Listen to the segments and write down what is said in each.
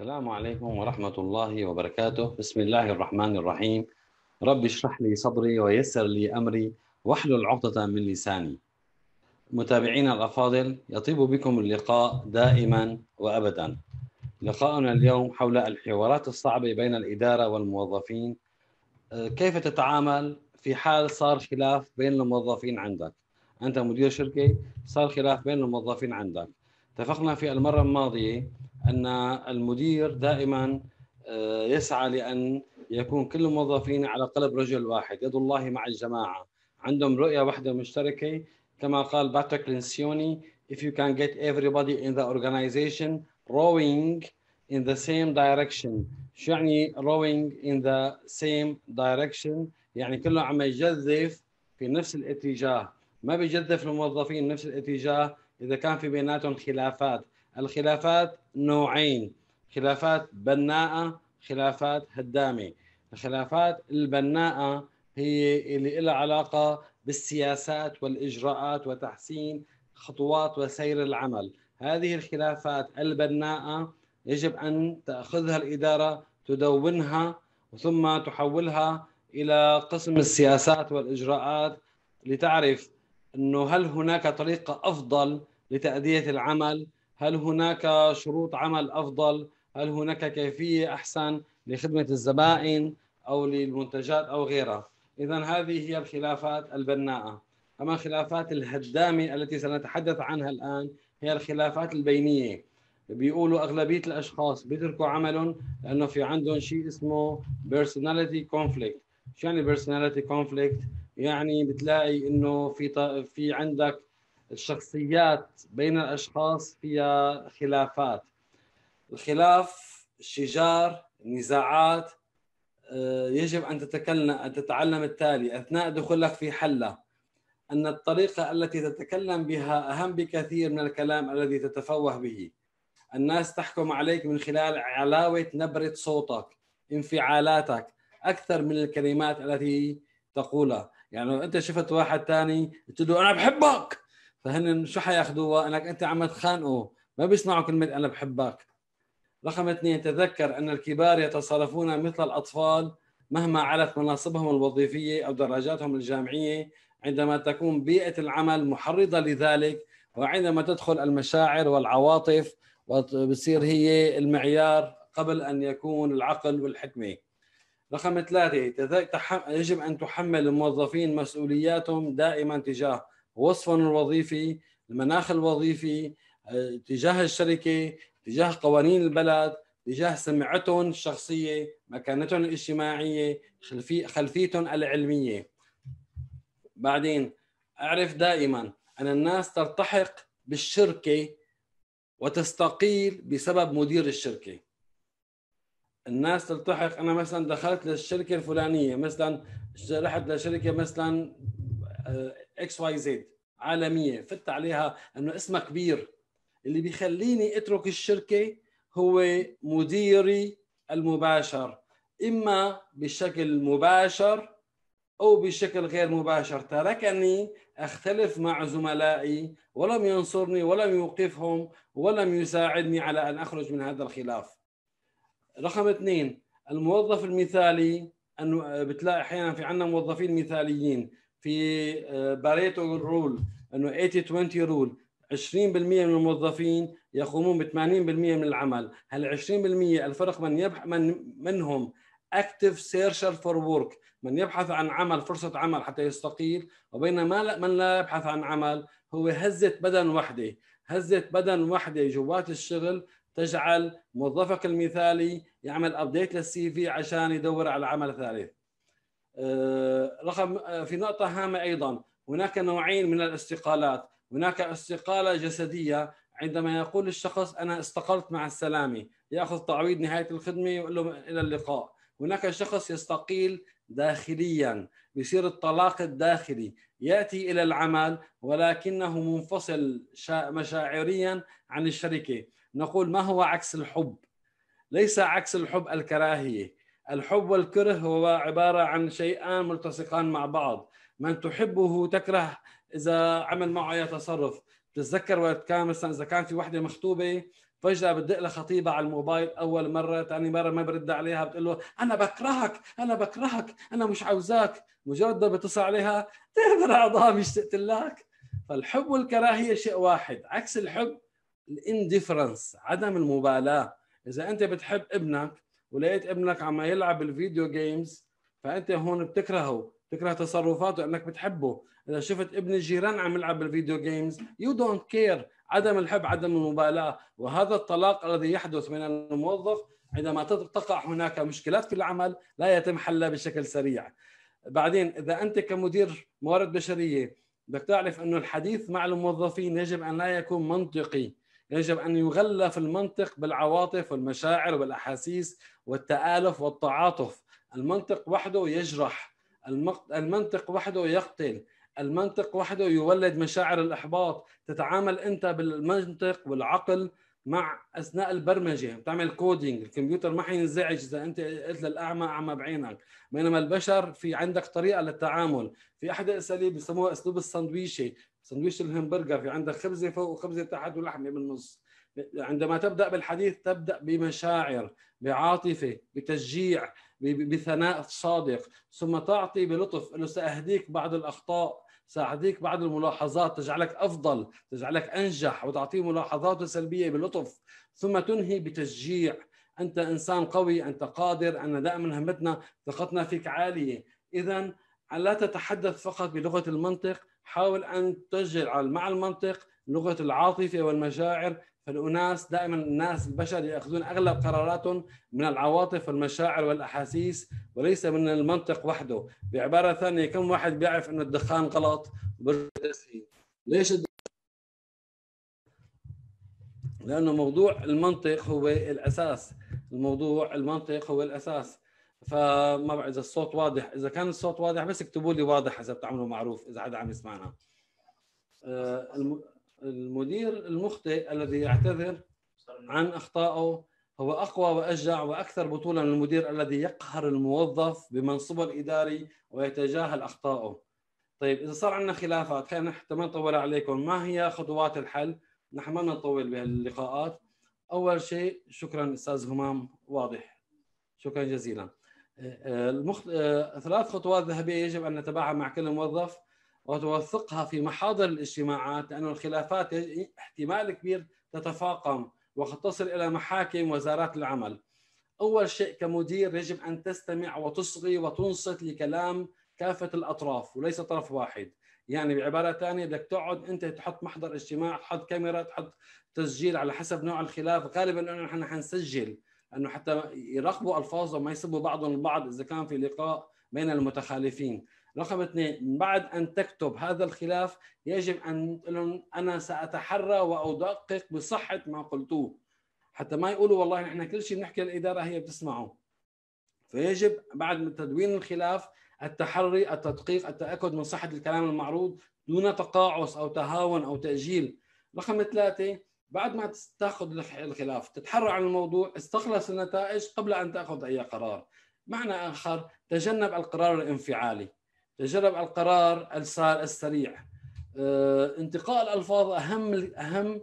السلام عليكم ورحمة الله وبركاته بسم الله الرحمن الرحيم رب اشرح لي صدري ويسر لي أمري واحلل عقدة من لساني متابعينا الأفاضل يطيب بكم اللقاء دائما وأبدا لقاؤنا اليوم حول الحوارات الصعبة بين الإدارة والموظفين أه، كيف تتعامل في حال صار خلاف بين الموظفين عندك أنت مدير شركة صار خلاف بين الموظفين عندك اتفقنا في المرة الماضية أن المدير دائما آه، يسعى لأن يكون كل الموظفين على قلب رجل واحد يد الله مع الجماعة عندهم رؤية واحدة مشتركة كما قال باتريك لينسيوني if you can get everybody in the organization rowing in the same direction شو يعني rowing in the same direction يعني كله عم يجذف في نفس الاتجاه ما بيجذف الموظفين نفس الاتجاه اذا كان في بيناتهم خلافات الخلافات نوعين خلافات بناءه خلافات هدامه الخلافات البناءه هي اللي لها علاقه بالسياسات والاجراءات وتحسين خطوات وسير العمل هذه الخلافات البناءه يجب ان تاخذها الاداره تدونها ثم تحولها الى قسم السياسات والاجراءات لتعرف انه هل هناك طريقه افضل لتأدية العمل هل هناك شروط عمل أفضل هل هناك كيفية أحسن لخدمة الزبائن أو للمنتجات أو غيرها إذا هذه هي الخلافات البناءة أما الخلافات الهدامة التي سنتحدث عنها الآن هي الخلافات البينية بيقولوا أغلبية الأشخاص بيتركوا عملهم لأنه في عندهم شيء اسمه personality conflict شو يعني personality conflict؟ يعني بتلاقي إنه في في عندك الشخصيات بين الاشخاص فيها خلافات الخلاف شجار نزاعات آه، يجب ان تتكلم ان تتعلم التالي اثناء دخولك في حله ان الطريقه التي تتكلم بها اهم بكثير من الكلام الذي تتفوه به الناس تحكم عليك من خلال علاوه نبره صوتك انفعالاتك اكثر من الكلمات التي تقولها يعني لو انت شفت واحد ثاني قلت له انا بحبك فهن شو حياخذوها انك انت عم تخانقوا ما بيسمعوا كلمه انا بحبك رقم اثنين تذكر ان الكبار يتصرفون مثل الاطفال مهما علت مناصبهم الوظيفيه او درجاتهم الجامعيه عندما تكون بيئه العمل محرضه لذلك وعندما تدخل المشاعر والعواطف وبتصير هي المعيار قبل ان يكون العقل والحكمه. رقم ثلاثه يجب ان تحمل الموظفين مسؤولياتهم دائما تجاه وصفهم الوظيفي المناخ الوظيفي آه، تجاه الشركه تجاه قوانين البلد تجاه سمعتهم الشخصيه مكانتهم الاجتماعيه خلفي خلفيتهم العلميه بعدين اعرف دائما ان الناس ترتحق بالشركه وتستقيل بسبب مدير الشركه الناس تلتحق انا مثلا دخلت للشركه الفلانيه مثلا رحت لشركه مثلا آه، اكس واي زد عالميه فت عليها انه اسمها كبير اللي بيخليني اترك الشركه هو مديري المباشر اما بشكل مباشر او بشكل غير مباشر تركني اختلف مع زملائي ولم ينصرني ولم يوقفهم ولم يساعدني على ان اخرج من هذا الخلاف. رقم اثنين الموظف المثالي انه بتلاقي احيانا في عندنا موظفين مثاليين في باريتو آه، رول انه 80 20 رول 20% من الموظفين يقومون ب 80% من العمل، هال 20% الفرق من يبحث من منهم اكتف سيرشر فور ورك من يبحث عن عمل فرصه عمل حتى يستقيل وبينما لا من لا يبحث عن عمل هو هزه بدن وحده هزه بدن وحده جوات الشغل تجعل موظفك المثالي يعمل ابديت للسي في عشان يدور على عمل ثالث آه، رقم آه، في نقطة هامة أيضا هناك نوعين من الاستقالات هناك استقالة جسدية عندما يقول الشخص أنا استقلت مع السلامة يأخذ تعويض نهاية الخدمة ويقول له إلى اللقاء هناك شخص يستقيل داخليا بيصير الطلاق الداخلي يأتي إلى العمل ولكنه منفصل مشاعريا عن الشركة نقول ما هو عكس الحب ليس عكس الحب الكراهية الحب والكره هو عبارة عن شيئان ملتصقان مع بعض من تحبه تكره إذا عمل معه أي تصرف بتتذكر وقت كان مثلا إذا كان في وحدة مخطوبة فجأة بتدق لها خطيبة على الموبايل أول مرة ثاني مرة ما برد عليها بتقول له أنا بكرهك أنا بكرهك أنا مش عاوزاك مجرد ما بتصل عليها تقدر عظامي مش تقتلك فالحب والكراهية شيء واحد عكس الحب الانديفرنس عدم المبالاة إذا أنت بتحب ابنك ولقيت ابنك عم يلعب الفيديو جيمز فانت هون بتكرهه بتكره تصرفاته انك بتحبه اذا شفت ابن الجيران عم يلعب بالفيديو جيمز يو دونت كير عدم الحب عدم المبالاه وهذا الطلاق الذي يحدث من الموظف عندما تقع هناك مشكلات في العمل لا يتم حلها بشكل سريع بعدين اذا انت كمدير موارد بشريه بدك تعرف انه الحديث مع الموظفين يجب ان لا يكون منطقي يجب ان يغلف المنطق بالعواطف والمشاعر والاحاسيس والتآلف والتعاطف المنطق وحده يجرح المنطق وحده يقتل المنطق وحده يولد مشاعر الإحباط تتعامل أنت بالمنطق والعقل مع اثناء البرمجه بتعمل كودينج الكمبيوتر ما حينزعج اذا انت قلت للاعمى اعمى بعينك بينما البشر في عندك طريقه للتعامل في احد الاساليب بسموها اسلوب الساندويشة سندويش الهمبرجر في عندك خبزه فوق وخبزه تحت ولحمه بالنص عندما تبدا بالحديث تبدا بمشاعر بعاطفه بتشجيع بثناء صادق ثم تعطي بلطف انه ساهديك بعض الاخطاء ساعديك بعض الملاحظات تجعلك افضل تجعلك انجح وتعطيه ملاحظات سلبيه بلطف ثم تنهي بتشجيع انت انسان قوي انت قادر ان دائما همتنا ثقتنا فيك عاليه اذا لا تتحدث فقط بلغه المنطق حاول ان تجعل مع المنطق لغه العاطفه والمشاعر فالأناس دائما الناس البشر يأخذون أغلب قراراتهم من العواطف والمشاعر والأحاسيس وليس من المنطق وحده بعبارة ثانية كم واحد بيعرف أن الدخان غلط ليش لانه موضوع المنطق هو الاساس الموضوع المنطق هو الاساس فما بعرف اذا الصوت واضح اذا كان الصوت واضح بس اكتبوا لي واضح اذا بتعملوا معروف اذا حدا عم يسمعنا آه الم... المدير المخطئ الذي يعتذر عن اخطائه هو اقوى واشجع واكثر بطوله من المدير الذي يقهر الموظف بمنصبه الاداري ويتجاهل اخطائه. طيب اذا صار عندنا خلافات خلينا حتى ما نطول عليكم ما هي خطوات الحل؟ نحن ما نطول بهاللقاءات. اول شيء شكرا استاذ همام واضح. شكرا جزيلا. آه، المخ... آه، ثلاث خطوات ذهبيه يجب ان نتبعها مع كل موظف وتوثقها في محاضر الاجتماعات لأن الخلافات احتمال كبير تتفاقم وقد تصل إلى محاكم وزارات العمل أول شيء كمدير يجب أن تستمع وتصغي وتنصت لكلام كافة الأطراف وليس طرف واحد يعني بعبارة ثانية بدك تقعد أنت تحط محضر اجتماع تحط كاميرا تحط تسجيل على حسب نوع الخلاف غالبا نحن حنسجل أنه حتى يراقبوا ألفاظهم ما يسبوا بعضهم البعض إذا كان في لقاء بين المتخالفين رقم اثنين من بعد ان تكتب هذا الخلاف يجب ان لهم انا ساتحرى وادقق بصحه ما قلتوه حتى ما يقولوا والله نحن كل شيء بنحكي للاداره هي بتسمعه فيجب بعد تدوين الخلاف التحري التدقيق التاكد من صحه الكلام المعروض دون تقاعس او تهاون او تاجيل رقم ثلاثه بعد ما تاخذ الخلاف تتحرى عن الموضوع استخلص النتائج قبل ان تاخذ اي قرار معنى اخر تجنب القرار الانفعالي تجرب على القرار السار السريع آه، انتقاء الالفاظ اهم اهم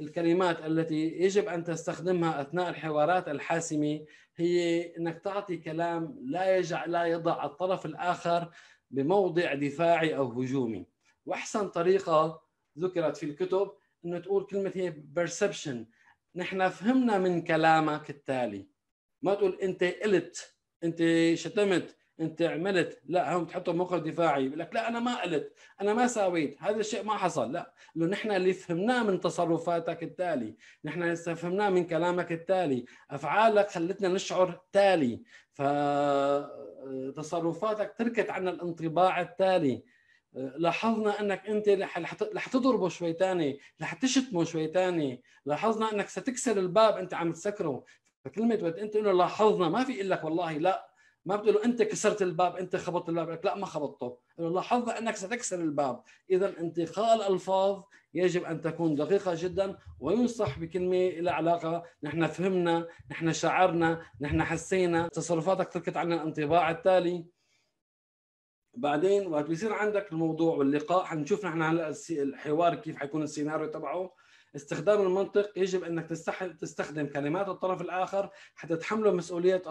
الكلمات التي يجب ان تستخدمها اثناء الحوارات الحاسمه هي انك تعطي كلام لا يجعل لا يضع الطرف الاخر بموضع دفاعي او هجومي واحسن طريقه ذكرت في الكتب انه تقول كلمه هي بيرسبشن نحن فهمنا من كلامك التالي ما تقول انت قلت انت شتمت انت عملت لا هم تحطوا موقع دفاعي يقول لك لا انا ما قلت انا ما ساويت هذا الشيء ما حصل لا انه نحن اللي فهمناه من تصرفاتك التالي نحن اللي فهمناه من كلامك التالي افعالك خلتنا نشعر تالي فتصرفاتك تركت عنا الانطباع التالي لاحظنا انك انت رح تضربه شوي ثاني رح تشتمه شوي ثاني لاحظنا انك ستكسر الباب انت عم تسكره فكلمه وقت انت انه لاحظنا ما في الا لك والله لا ما بتقول له انت كسرت الباب انت خبطت الباب لا ما خبطته قال لاحظت انك ستكسر الباب اذا انتقاء الالفاظ يجب ان تكون دقيقه جدا وينصح بكلمه لها علاقه نحن فهمنا نحن شعرنا نحن حسينا تصرفاتك تركت عنا الانطباع التالي بعدين وقت بيصير عندك الموضوع واللقاء حنشوف نحن هلا الحوار كيف حيكون السيناريو تبعه استخدام المنطق يجب انك تستخدم كلمات الطرف الاخر حتى تحمله مسؤوليه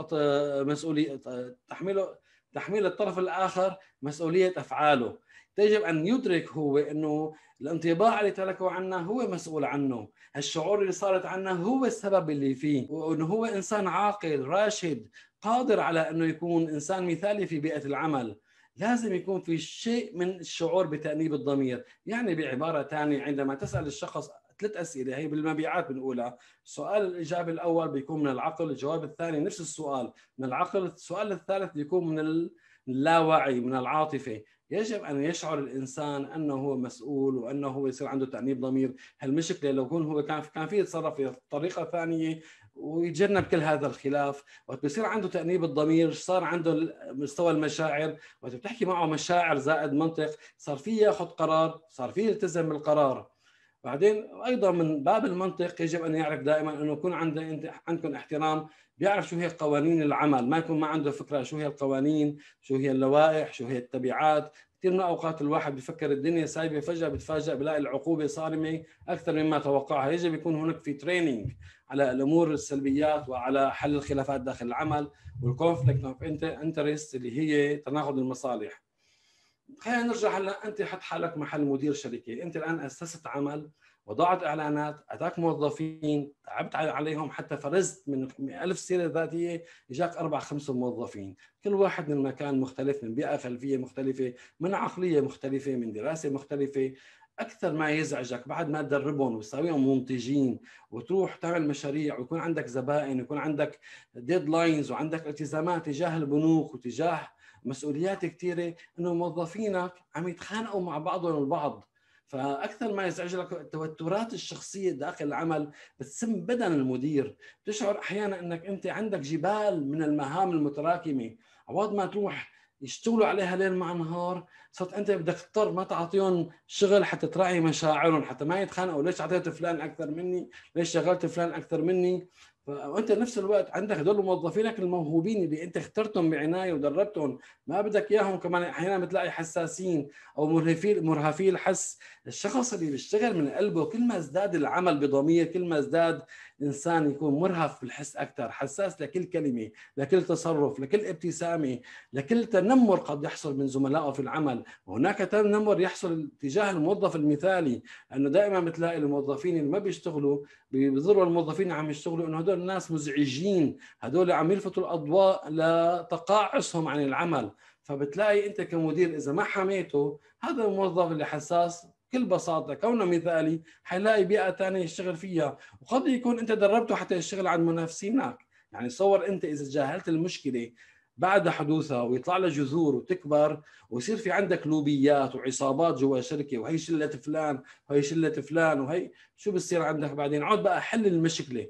مسؤوليه تحمله تحميل الطرف الاخر مسؤوليه افعاله يجب ان يدرك هو انه الانطباع اللي تركه عنا هو مسؤول عنه الشعور اللي صارت عنا هو السبب اللي فيه وانه هو انسان عاقل راشد قادر على انه يكون انسان مثالي في بيئه العمل لازم يكون في شيء من الشعور بتأنيب الضمير يعني بعبارة ثانية عندما تسأل الشخص ثلاث اسئله هي بالمبيعات بنقولها السؤال الاجابه الاول بيكون من العقل الجواب الثاني نفس السؤال من العقل السؤال الثالث بيكون من اللاوعي من العاطفه يجب ان يشعر الانسان انه هو مسؤول وانه هو يصير عنده تانيب ضمير هالمشكله لو كان هو كان كان في يتصرف بطريقه ثانيه ويتجنب كل هذا الخلاف وقت بيصير عنده تانيب الضمير صار عنده مستوى المشاعر وقت بتحكي معه مشاعر زائد منطق صار فيه ياخذ قرار صار فيه يلتزم بالقرار بعدين ايضا من باب المنطق يجب ان يعرف دائما انه يكون عند عندكم احترام بيعرف شو هي قوانين العمل ما يكون ما عنده فكره شو هي القوانين شو هي اللوائح شو هي التبعات كثير من الاوقات الواحد بفكر الدنيا سايبه فجاه بتفاجئ بلاقي العقوبه صارمه اكثر مما توقعها يجب يكون هناك في تريننج على الامور السلبيات وعلى حل الخلافات داخل العمل والكونفليكت اوف انترست اللي هي تناقض المصالح خلينا نرجع هلا انت حط حالك محل مدير شركه انت الان اسست عمل وضعت اعلانات اتاك موظفين تعبت عليهم حتى فرزت من ألف سيره ذاتيه اجاك اربع خمس موظفين كل واحد من مكان مختلف من بيئه خلفيه مختلفه من عقليه مختلفه من دراسه مختلفه اكثر ما يزعجك بعد ما تدربهم وتساويهم منتجين وتروح تعمل مشاريع ويكون عندك زبائن ويكون عندك ديدلاينز وعندك التزامات تجاه البنوك وتجاه مسؤوليات كثيره انه موظفينك عم يتخانقوا مع بعضهم البعض فاكثر ما لك التوترات الشخصيه داخل العمل بتسم بدن المدير بتشعر احيانا انك انت عندك جبال من المهام المتراكمه عوض ما تروح يشتغلوا عليها ليل مع نهار صرت انت بدك تضطر ما تعطيهم شغل حتى تراعي مشاعرهم حتى ما يتخانقوا ليش اعطيت فلان اكثر مني ليش شغلت فلان اكثر مني فانت نفس الوقت عندك هدول موظفينك الموهوبين اللي انت اخترتهم بعنايه ودربتهم ما بدك اياهم كمان احيانا بتلاقي حساسين او مرهفي مرهفي الحس الشخص اللي بيشتغل من قلبه كل ما ازداد العمل بضمير كل ما ازداد انسان يكون مرهف بالحس اكثر حساس لكل كلمه لكل تصرف لكل ابتسامه لكل تنمر قد يحصل من زملائه في العمل وهناك تنمر يحصل تجاه الموظف المثالي انه دائما بتلاقي الموظفين اللي ما بيشتغلوا بيضروا الموظفين عم يشتغلوا انه هدول الناس مزعجين هدول عم يلفتوا الاضواء لتقاعسهم عن العمل فبتلاقي انت كمدير اذا ما حميته هذا الموظف اللي حساس بكل بساطه كونه مثالي حيلاقي بيئه ثانيه يشتغل فيها وقد يكون انت دربته حتى يشتغل عند منافسينك يعني تصور انت اذا تجاهلت المشكله بعد حدوثها ويطلع لها جذور وتكبر ويصير في عندك لوبيات وعصابات جوا الشركه وهي شله فلان وهي شله فلان وهي شو بصير عندك بعدين عود بقى حل المشكله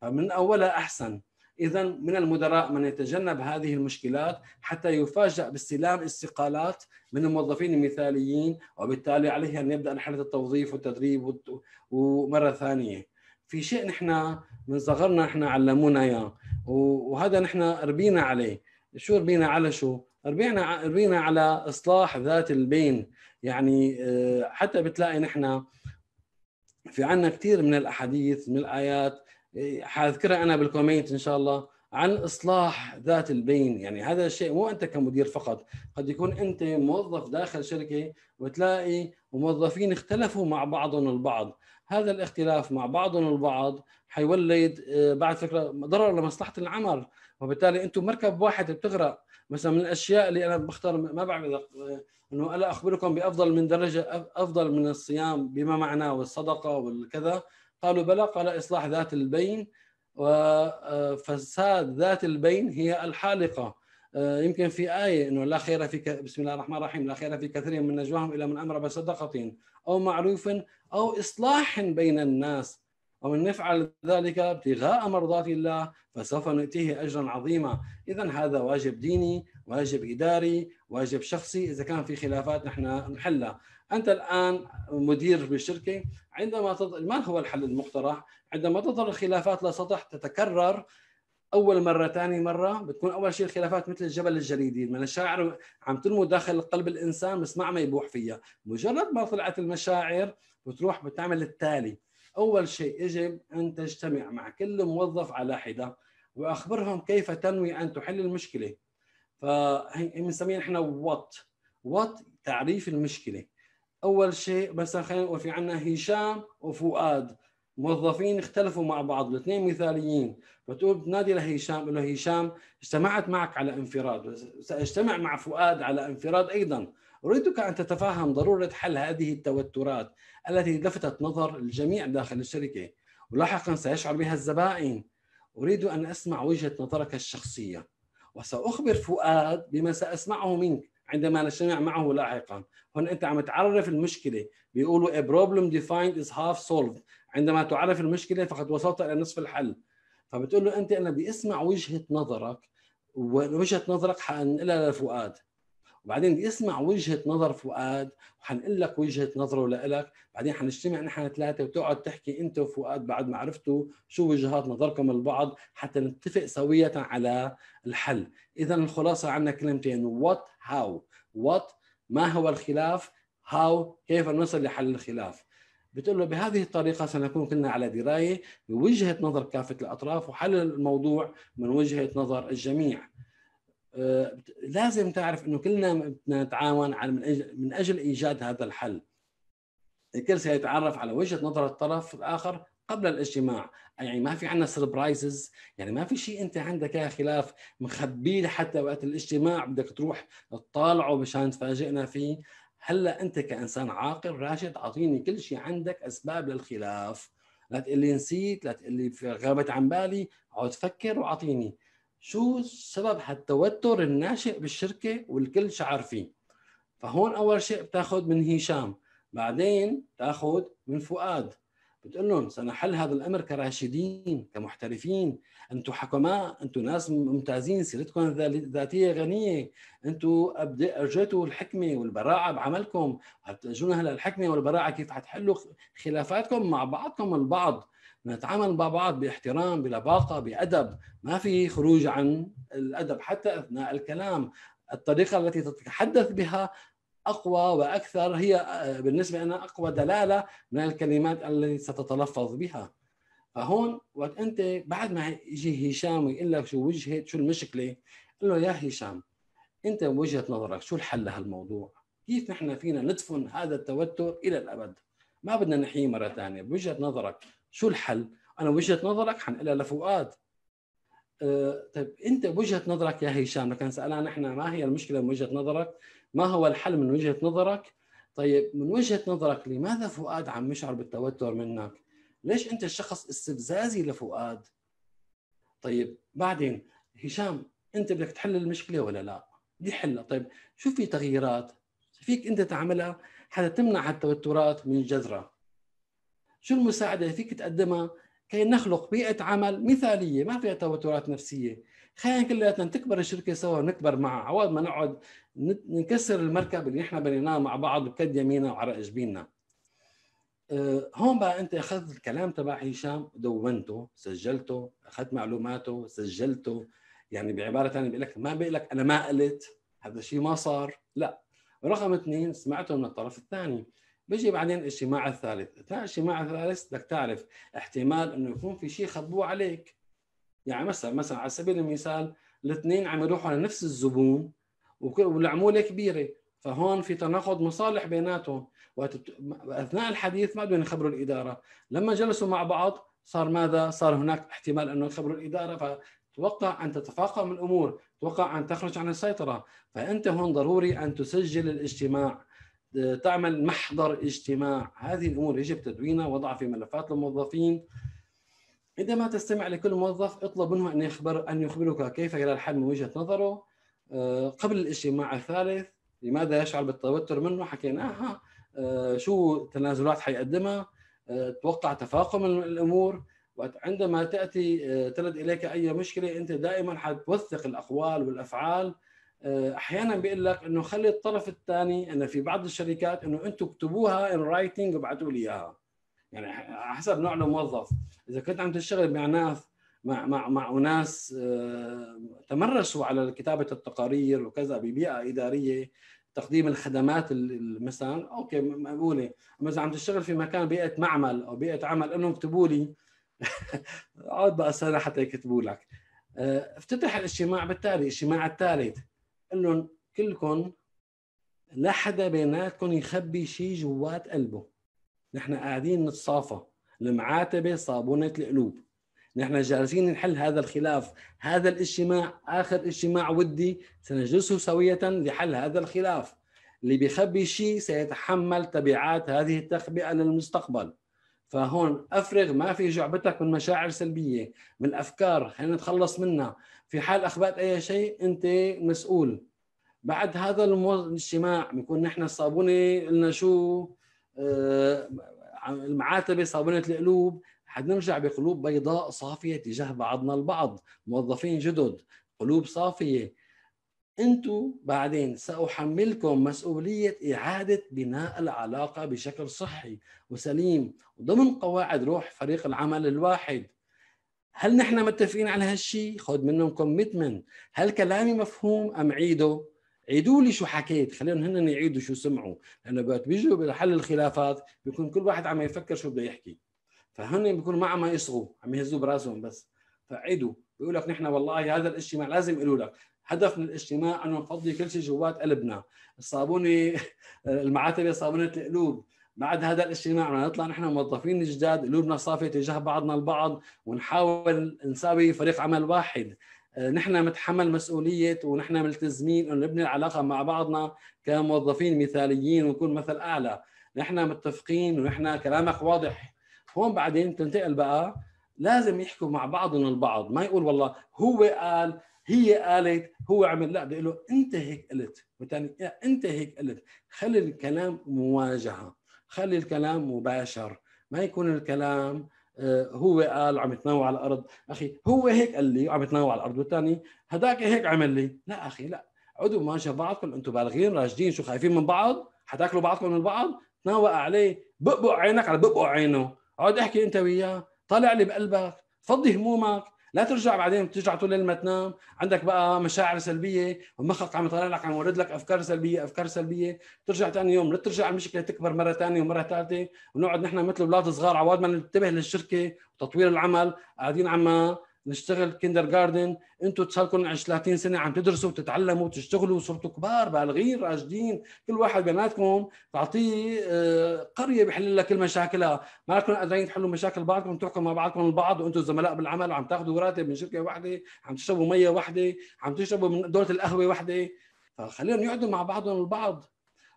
فمن اولها احسن إذا من المدراء من يتجنب هذه المشكلات حتى يفاجأ باستلام استقالات من الموظفين المثاليين وبالتالي عليه أن يبدأ رحلة التوظيف والتدريب ومرة ثانية في شيء نحن من صغرنا نحن علمونا اياه وهذا نحن ربينا عليه شو ربينا على شو ربينا ربينا على اصلاح ذات البين يعني آه، حتى بتلاقي نحن في عنا كثير من الاحاديث من الايات حاذكرها انا بالكومنت ان شاء الله عن اصلاح ذات البين يعني هذا الشيء مو انت كمدير فقط قد يكون انت موظف داخل شركه وتلاقي موظفين اختلفوا مع بعضهم البعض هذا الاختلاف مع بعضهم البعض حيولد آه، بعد فكره ضرر لمصلحه العمل وبالتالي انتم مركب واحد بتغرق مثلا من الاشياء اللي انا بختار ما بعرف آه، انه الا اخبركم بافضل من درجه افضل من الصيام بما معناه والصدقه والكذا قالوا بلى قال إصلاح ذات البين وفساد آه، ذات البين هي الحالقة آه، يمكن في آية أنه لا خير في ك... بسم الله الرحمن الرحيم لا خير في كثير من نجواهم إلا من أمر بصدقة أو معروف أو إصلاح بين الناس ومن نفعل ذلك ابتغاء مرضات الله فسوف نؤتيه اجرا عظيما، اذا هذا واجب ديني، واجب اداري، واجب شخصي، اذا كان في خلافات نحن نحلها، انت الان مدير بشركه عندما تض... ما هو الحل المقترح؟ عندما تظهر الخلافات لسطح تتكرر اول مره ثاني مره بتكون اول شيء الخلافات مثل الجبل الجليدي المشاعر عم تنمو داخل قلب الانسان بس ما عم يبوح فيها مجرد ما طلعت المشاعر بتروح بتعمل التالي اول شيء يجب ان تجتمع مع كل موظف على حده واخبرهم كيف تنوي ان تحل المشكله بنسميها نحن وات وات تعريف المشكله اول شيء مثلا خلينا نقول في عندنا هشام وفؤاد موظفين اختلفوا مع بعض الاثنين مثاليين فتقول بتنادي لهشام له هشام اجتمعت معك على انفراد ساجتمع مع فؤاد على انفراد ايضا اريدك ان تتفهم ضروره حل هذه التوترات التي لفتت نظر الجميع داخل الشركه ولاحقا سيشعر بها الزبائن اريد ان اسمع وجهه نظرك الشخصيه وساخبر فؤاد بما ساسمعه منك عندما نجتمع معه لاحقا هون انت عم تعرف المشكله بيقولوا a problem defined is half solved عندما تعرف المشكله فقد وصلت الى نصف الحل فبتقول له انت انا اسمع وجهه نظرك ووجهه نظرك حانقلها لفؤاد وبعدين اسمع وجهه نظر فؤاد وحنقول لك وجهه نظره لإلك بعدين حنجتمع نحن ثلاثه وتقعد تحكي انت وفؤاد بعد ما عرفتوا شو وجهات نظركم البعض حتى نتفق سويه على الحل اذا الخلاصه عندنا كلمتين وات هاو وات ما هو الخلاف هاو كيف نصل لحل الخلاف بتقول له بهذه الطريقة سنكون كنا على دراية بوجهة نظر كافة الأطراف وحل الموضوع من وجهة نظر الجميع لازم تعرف انه كلنا بدنا نتعاون على من اجل من اجل ايجاد هذا الحل. الكل سيتعرف على وجهه نظر الطرف الاخر قبل الاجتماع، يعني ما في عندنا سربرايزز، يعني ما في شيء انت عندك خلاف مخبيه لحتى وقت الاجتماع بدك تروح تطالعه مشان تفاجئنا فيه، هلا انت كانسان عاقل راشد اعطيني كل شيء عندك اسباب للخلاف، لا تقول لي نسيت، لا تقول لي غابت عن بالي، اقعد فكر واعطيني. شو سبب هالتوتر الناشئ بالشركه والكل شعر فيه فهون اول شيء بتاخذ من هشام بعدين تاخذ من فؤاد بتقول لهم سنحل هذا الامر كراشدين كمحترفين انتم حكماء انتم ناس ممتازين سيرتكم الذاتيه غنيه انتم ارجيتوا الحكمه والبراعه بعملكم هتجونا هلا الحكمه والبراعه كيف حتحلوا خلافاتكم مع بعضكم البعض نتعامل مع بعض باحترام بلباقة بأدب ما في خروج عن الأدب حتى أثناء الكلام الطريقة التي تتحدث بها أقوى وأكثر هي آه، بالنسبة لنا أقوى دلالة من الكلمات التي ستتلفظ بها فهون وقت أنت بعد ما يجي هشام ويقول لك شو وجهة شو المشكلة قل له يا هشام أنت وجهة نظرك شو الحل لهالموضوع كيف نحن فينا ندفن هذا التوتر إلى الأبد ما بدنا نحييه مرة ثانية بوجهة نظرك شو الحل؟ انا وجهه نظرك حنقلها لفؤاد أه طيب انت وجهه نظرك يا هشام لو كان سالنا نحن ما هي المشكله من وجهه نظرك؟ ما هو الحل من وجهه نظرك؟ طيب من وجهه نظرك لماذا فؤاد عم يشعر بالتوتر منك؟ ليش انت الشخص استفزازي لفؤاد؟ طيب بعدين هشام انت بدك تحل المشكله ولا لا؟ بدي حلها طيب شو في تغييرات فيك انت تعملها حتى تمنع التوترات من جذرها شو المساعدة اللي فيك تقدمها كي نخلق بيئة عمل مثالية ما فيها توترات نفسية خلينا كلياتنا تكبر الشركة سوا نكبر معها عوض ما نقعد نكسر المركب اللي نحن بنيناه مع بعض بكد يمينا وعرق جبيننا أه، هون بقى انت اخذت الكلام تبع هشام دونته سجلته اخذت معلوماته سجلته يعني بعباره ثانيه بيقول لك ما بيقول لك انا ما قلت هذا الشيء ما صار لا رقم اثنين سمعته من الطرف الثاني بيجي بعدين الاجتماع الثالث تاع الاجتماع الثالث بدك تعرف احتمال انه يكون في شيء خبوه عليك يعني مثلا مثلا على سبيل المثال الاثنين عم يروحوا لنفس الزبون والعموله كبيره فهون في تناقض مصالح بيناتهم وقت اثناء الحديث ما بدهم يخبروا الاداره لما جلسوا مع بعض صار ماذا صار هناك احتمال انه يخبروا الاداره فتوقع ان تتفاقم الامور توقع ان تخرج عن السيطره فانت هون ضروري ان تسجل الاجتماع تعمل محضر اجتماع هذه الأمور يجب تدوينها وضعها في ملفات الموظفين إذا ما تستمع لكل موظف اطلب منه أن يخبر أن يخبرك كيف يرى الحل من وجهة نظره آه، قبل الاجتماع الثالث لماذا يشعر بالتوتر منه حكيناها آه، شو تنازلات حيقدمها آه، توقع تفاقم الأمور وعندما تأتي ترد إليك أي مشكلة أنت دائما حتوثق الأقوال والأفعال آه، احيانا بيقول لك انه خلي الطرف الثاني انه في بعض الشركات انه انتم اكتبوها ان رايتنج وابعثوا لي اياها يعني حسب نوع الموظف اذا كنت عم تشتغل مع ناس مع مع مع اناس آه، تمرسوا على كتابه التقارير وكذا ببيئه اداريه تقديم الخدمات مثلا اوكي مقبوله اما اذا عم تشتغل في مكان بيئه معمل او بيئه عمل انه اكتبوا لي اقعد بقى سنه حتى يكتبوا لك آه، افتتح الاجتماع بالتالي الاجتماع الثالث انه كلكم لا حدا بيناتكم يخبي شيء جوات قلبه نحن قاعدين نتصافى المعاتبه صابونه القلوب نحن جالسين نحل هذا الخلاف هذا الاجتماع اخر اجتماع ودي سنجلسه سويه لحل هذا الخلاف اللي بيخبي شيء سيتحمل تبعات هذه التخبئه للمستقبل فهون افرغ ما في جعبتك من مشاعر سلبيه من افكار خلينا نتخلص منها في حال اخبات اي شيء انت مسؤول بعد هذا الاجتماع بنكون نحن الصابونه قلنا شو آه، المعاتبه صابونه القلوب حنرجع بقلوب بيضاء صافيه تجاه بعضنا البعض موظفين جدد قلوب صافيه انتم بعدين ساحملكم مسؤوليه اعاده بناء العلاقه بشكل صحي وسليم وضمن قواعد روح فريق العمل الواحد هل نحن متفقين على هالشيء؟ خذ منهم كوميتمنت، هل كلامي مفهوم ام عيده؟ عيدوا لي شو حكيت، خليهم هن يعيدوا شو سمعوا، لانه وقت بيجوا بحل الخلافات بيكون كل واحد عم يفكر شو بده يحكي. فهن بيكونوا ما عم يصغوا، عم يهزوا براسهم بس، فعيدوا، بيقول لك نحن والله هذا الاجتماع لازم يقولوا لك، هدف من الاجتماع انه نفضي كل شيء جوات قلبنا، الصابونه المعاتبه صابونه القلوب، بعد هذا الاجتماع بدنا نطلع نحن موظفين جداد قلوبنا صافيه تجاه بعضنا البعض ونحاول نساوي فريق عمل واحد آه، نحن متحمل مسؤولية ونحن ملتزمين أن نبني العلاقة مع بعضنا كموظفين مثاليين ونكون مثل أعلى نحن متفقين ونحن كلامك واضح هون بعدين تنتقل بقى لازم يحكوا مع بعضهم البعض ما يقول والله هو قال هي قالت هو عمل لا بيقول له انت هيك قلت وثاني انت هيك قلت خلي الكلام مواجهه خلي الكلام مباشر ما يكون الكلام آه، هو قال عم يتناوى على الارض اخي هو هيك قال لي وعم يتناوى على الارض والثاني هداك هيك عمل لي لا اخي لا عدوا ماشي بعضكم انتم بالغين راشدين شو خايفين من بعض حتاكلوا بعضكم من بعض تناوى عليه بقبق عينك على بقبق عينه اقعد احكي انت وياه طالع لي بقلبك فضي همومك لا ترجع بعدين بترجع طول الليل ما تنام عندك بقى مشاعر سلبيه ومخك عم يطلع لك عم يورد لك افكار سلبيه افكار سلبيه بترجع ثاني يوم لا ترجع المشكله تكبر مره ثانيه ومره ثالثه ونقعد نحن مثل اولاد صغار عواد ما ننتبه للشركه وتطوير العمل قاعدين عم نشتغل كيندر جاردن انتم صار لكم 30 سنه عم تدرسوا وتتعلموا وتشتغلوا وصرتوا كبار بالغين راشدين كل واحد بيناتكم تعطيه آه، قريه بحل لك كل مشاكلها ما لكم قادرين تحلوا مشاكل بعضكم تحكوا مع بعضكم البعض وانتم زملاء بالعمل وعم تاخذوا راتب من شركه واحده عم تشربوا ميه واحده عم تشربوا من دوره القهوه واحده فخليهم يقعدوا مع بعضهم البعض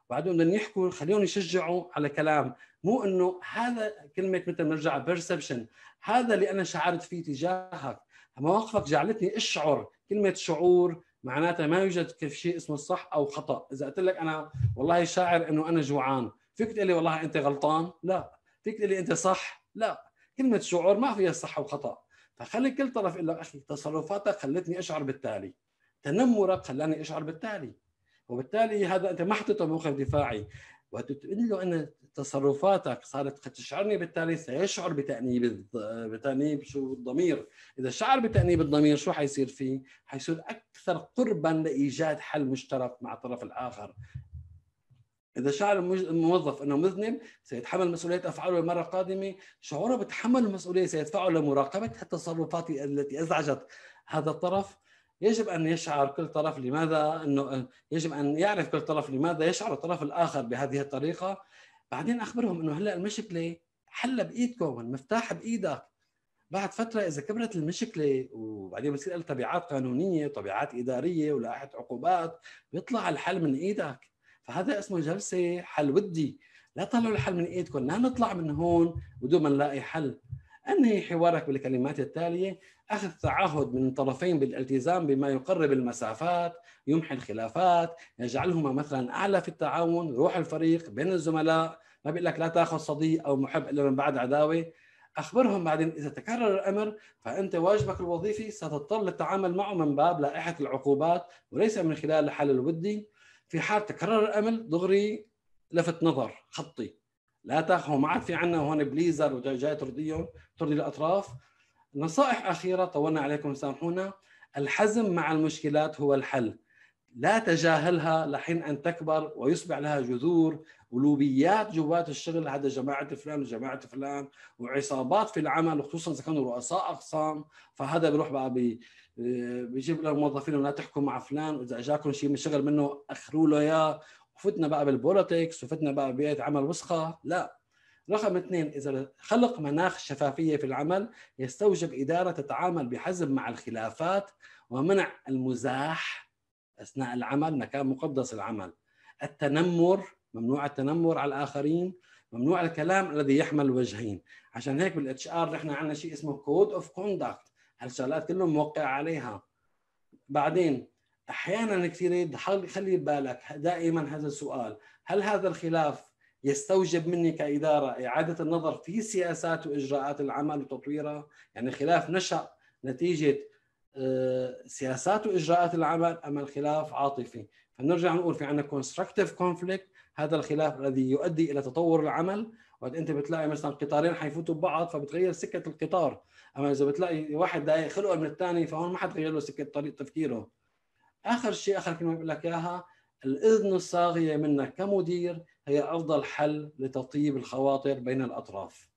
وبعدين بدهم يحكوا خليهم يشجعوا على كلام مو انه هذا كلمه مثل ما نرجع بيرسبشن هذا اللي انا شعرت فيه تجاهك مواقفك جعلتني اشعر كلمه شعور معناتها ما يوجد كيف شيء اسمه صح او خطا اذا قلت لك انا والله شاعر انه انا جوعان فيك تقول لي والله انت غلطان لا فيك تقول لي انت صح لا كلمه شعور ما فيها صح وخطا فخلي كل طرف يقول لك اخي تصرفاتك خلتني اشعر بالتالي تنمرك خلاني اشعر بالتالي وبالتالي هذا انت ما حطيته موقف دفاعي وقت تقول له ان تصرفاتك صارت تشعرني بالتالي سيشعر بتانيب بتانيب شو الضمير اذا شعر بتانيب الضمير شو حيصير فيه حيصير اكثر قربا لايجاد حل مشترك مع الطرف الاخر اذا شعر الموظف انه مذنب سيتحمل مسؤوليه افعاله المره القادمه شعوره بتحمل المسؤوليه سيدفعه لمراقبه التصرفات التي ازعجت هذا الطرف يجب أن يشعر كل طرف لماذا أنه يجب أن يعرف كل طرف لماذا يشعر الطرف الآخر بهذه الطريقة بعدين أخبرهم أنه هلأ المشكلة حلها بإيدكم المفتاح بإيدك بعد فترة إذا كبرت المشكلة وبعدين بتصير لها تبعات قانونية وتبعات إدارية ولائحه عقوبات بيطلع الحل من إيدك فهذا اسمه جلسة حل ودي لا تطلعوا الحل من ايدكم لا نطلع من هون بدون ما نلاقي حل أنهي حوارك بالكلمات التالية أخذ تعهد من الطرفين بالالتزام بما يقرب المسافات يمحي الخلافات يجعلهما مثلا أعلى في التعاون روح الفريق بين الزملاء ما بيقول لك لا تاخذ صديق أو محب إلا من بعد عداوة أخبرهم بعدين إذا تكرر الأمر فأنت واجبك الوظيفي ستضطر للتعامل معه من باب لائحة العقوبات وليس من خلال الحل الودي في حال تكرر الأمر دغري لفت نظر خطي لا تاخذوا ما عاد في عندنا هون بليزر وجاي جاي ترضيهم ترضي الاطراف نصائح اخيره طولنا عليكم سامحونا الحزم مع المشكلات هو الحل لا تجاهلها لحين ان تكبر ويصبح لها جذور ولوبيات جوات الشغل هذا جماعه فلان وجماعه فلان وعصابات في العمل وخصوصا اذا كانوا رؤساء اقسام فهذا بيروح بقى بي بيجيب للموظفين لا تحكوا مع فلان واذا اجاكم شيء من شغل منه اخروا له اياه وفتنا بقى بالبوليتكس وفتنا بقى بيئه عمل وسخه لا رقم اثنين اذا خلق مناخ شفافيه في العمل يستوجب اداره تتعامل بحزم مع الخلافات ومنع المزاح اثناء العمل مكان مقدس العمل التنمر ممنوع التنمر على الاخرين ممنوع الكلام الذي يحمل وجهين عشان هيك بالاتش ار نحن عندنا شيء اسمه كود اوف كوندكت هالشغلات كلهم موقع عليها بعدين احيانا كثير خلي بالك دائما هذا السؤال هل هذا الخلاف يستوجب مني كاداره اعاده النظر في سياسات واجراءات العمل وتطويرها يعني خلاف نشا نتيجه آه، سياسات واجراءات العمل ام الخلاف عاطفي فنرجع نقول في عندنا كونستركتيف كونفليكت هذا الخلاف الذي يؤدي الى تطور العمل وقت انت بتلاقي مثلا قطارين حيفوتوا ببعض فبتغير سكه القطار اما اذا بتلاقي واحد دايخ خلقه من الثاني فهون ما حتغير له سكه طريق تفكيره اخر شيء اخر كلمه بقول لك اياها الاذن الصاغيه منك كمدير هي افضل حل لتطيب الخواطر بين الاطراف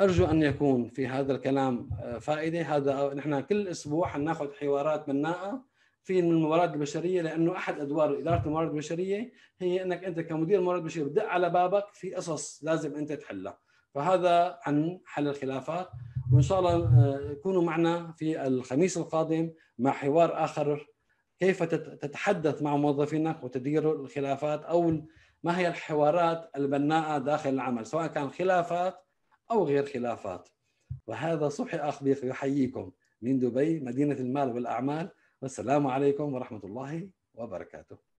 ارجو ان يكون في هذا الكلام آه، فائده هذا آه، نحن كل اسبوع ناخذ حوارات بناءه في من الموارد البشريه لانه احد ادوار اداره الموارد البشريه هي انك انت كمدير موارد بشريه بدق على بابك في قصص لازم انت تحلها فهذا عن حل الخلافات وان شاء الله آه، كونوا معنا في الخميس القادم مع حوار اخر كيف تتحدث مع موظفينك وتدير الخلافات او ما هي الحوارات البناءه داخل العمل سواء كان خلافات او غير خلافات وهذا صبحي اخبيق يحييكم من دبي مدينه المال والاعمال والسلام عليكم ورحمه الله وبركاته